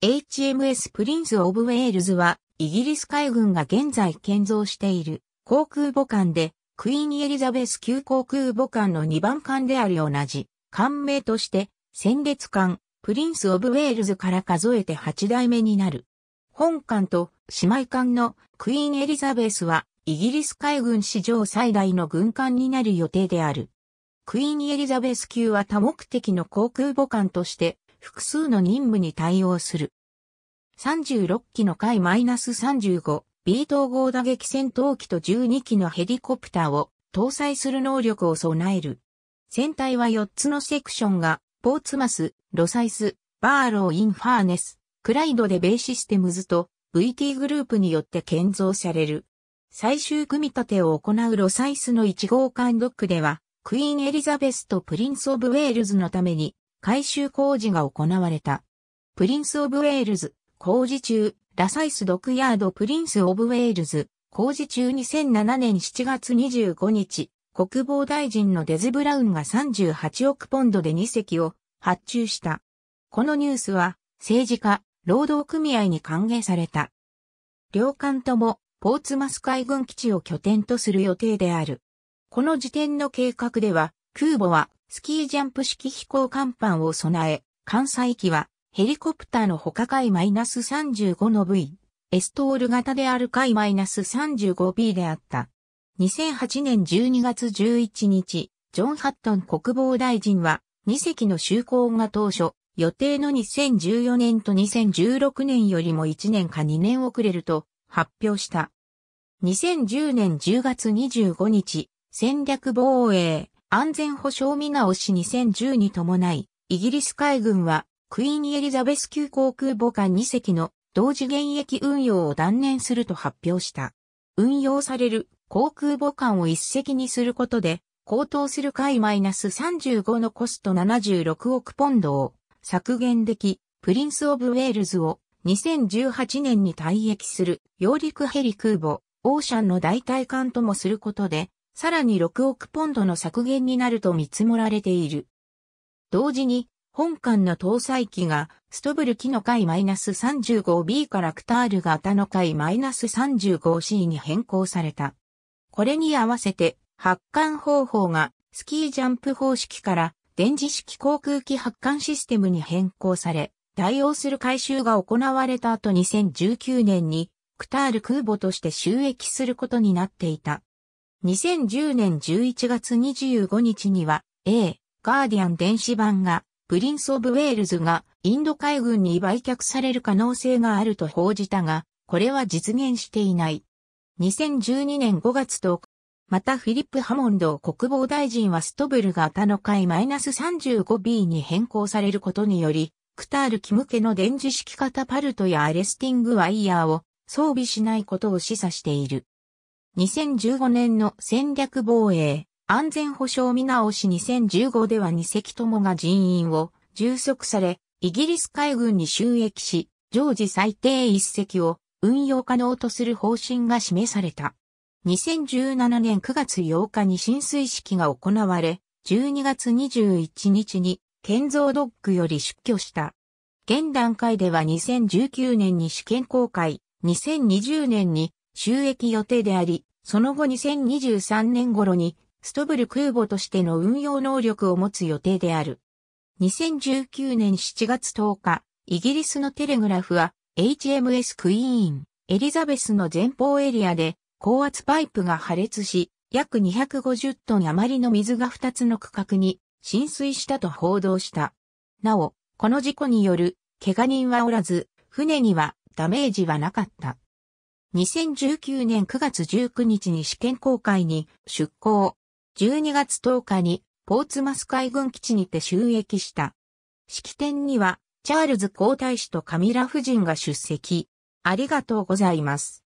HMS プリンス・オブ・ウェールズは、イギリス海軍が現在建造している航空母艦で、クイーン・エリザベス級航空母艦の2番艦である同じ艦名として、戦列艦、プリンス・オブ・ウェールズから数えて8代目になる。本艦と姉妹艦のクイーン・エリザベスは、イギリス海軍史上最大の軍艦になる予定である。クイーン・エリザベス級は多目的の航空母艦として、複数の任務に対応する。36機の海 -35、B 統合打撃戦闘機と12機のヘリコプターを搭載する能力を備える。船体は4つのセクションが、ポーツマス、ロサイス、バーロー・インファーネス、クライドでベーシステムズと VT グループによって建造される。最終組み立てを行うロサイスの1号艦ドックでは、クイーン・エリザベスとプリンス・オブ・ウェールズのために改修工事が行われた。プリンス・オブ・ウェールズ、工事中、ラサイス・ドクヤード・プリンス・オブ・ウェールズ、工事中2007年7月25日、国防大臣のデズ・ブラウンが38億ポンドで2隻を発注した。このニュースは、政治家、労働組合に歓迎された。両艦とも、ポーツマス海軍基地を拠点とする予定である。この時点の計画では、空母はスキージャンプ式飛行甲板を備え、関西機はヘリコプターの他回 -35 の V、エストール型である回 -35B であった。2008年12月11日、ジョン・ハットン国防大臣は2隻の就航が当初、予定の2014年と2016年よりも1年か2年遅れると発表した。2010年10月25日、戦略防衛、安全保障見直し2010に伴い、イギリス海軍は、クイーンエリザベス級航空母艦2隻の同時現役運用を断念すると発表した。運用される航空母艦を一隻にすることで、高騰する海マイナス35のコスト76億ポンドを削減でき、プリンス・オブ・ウェールズを2018年に退役する揚陸ヘリ空母、オーシャンの代替艦ともすることで、さらに6億ポンドの削減になると見積もられている。同時に、本艦の搭載機が、ストブル機の回 -35B からクタール型の回 -35C に変更された。これに合わせて、発艦方法が、スキージャンプ方式から、電磁式航空機発艦システムに変更され、対応する改修が行われた後2019年に、クタール空母として収益することになっていた。2010年11月25日には、A、ガーディアン電子版が、プリンス・オブ・ウェールズがインド海軍に売却される可能性があると報じたが、これは実現していない。2012年5月10日、またフィリップ・ハモンド国防大臣はストブルが他の会 -35B に変更されることにより、クタール機向けの電磁式型パルトやアレスティングワイヤーを装備しないことを示唆している。2015年の戦略防衛、安全保障見直し2015では2隻ともが人員を充足され、イギリス海軍に収益し、常時最低1隻を運用可能とする方針が示された。2017年9月8日に浸水式が行われ、12月21日に建造ドックより出去した。現段階では2019年に試験公開、2020年に収益予定であり、その後2023年頃に、ストブル空母としての運用能力を持つ予定である。2019年7月10日、イギリスのテレグラフは、HMS クイーン、エリザベスの前方エリアで、高圧パイプが破裂し、約250トン余りの水が2つの区画に浸水したと報道した。なお、この事故による、怪我人はおらず、船にはダメージはなかった。2019年9月19日に試験公開に出港。12月10日にポーツマス海軍基地にて収益した。式典にはチャールズ皇太子とカミラ夫人が出席。ありがとうございます。